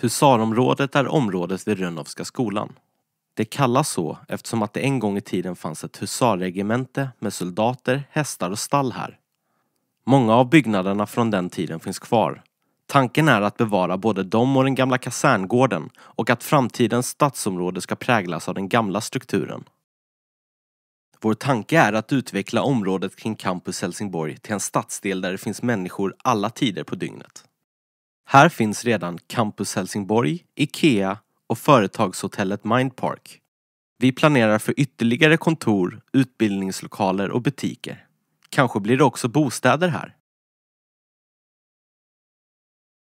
Husarområdet är området vid Rönnowska skolan. Det kallas så eftersom att det en gång i tiden fanns ett husarregemente med soldater, hästar och stall här. Många av byggnaderna från den tiden finns kvar. Tanken är att bevara både dem och den gamla kaserngården och att framtidens stadsområde ska präglas av den gamla strukturen. Vår tanke är att utveckla området kring Campus Helsingborg till en stadsdel där det finns människor alla tider på dygnet. Här finns redan Campus Helsingborg, IKEA och företagshotellet Mindpark. Vi planerar för ytterligare kontor, utbildningslokaler och butiker. Kanske blir det också bostäder här.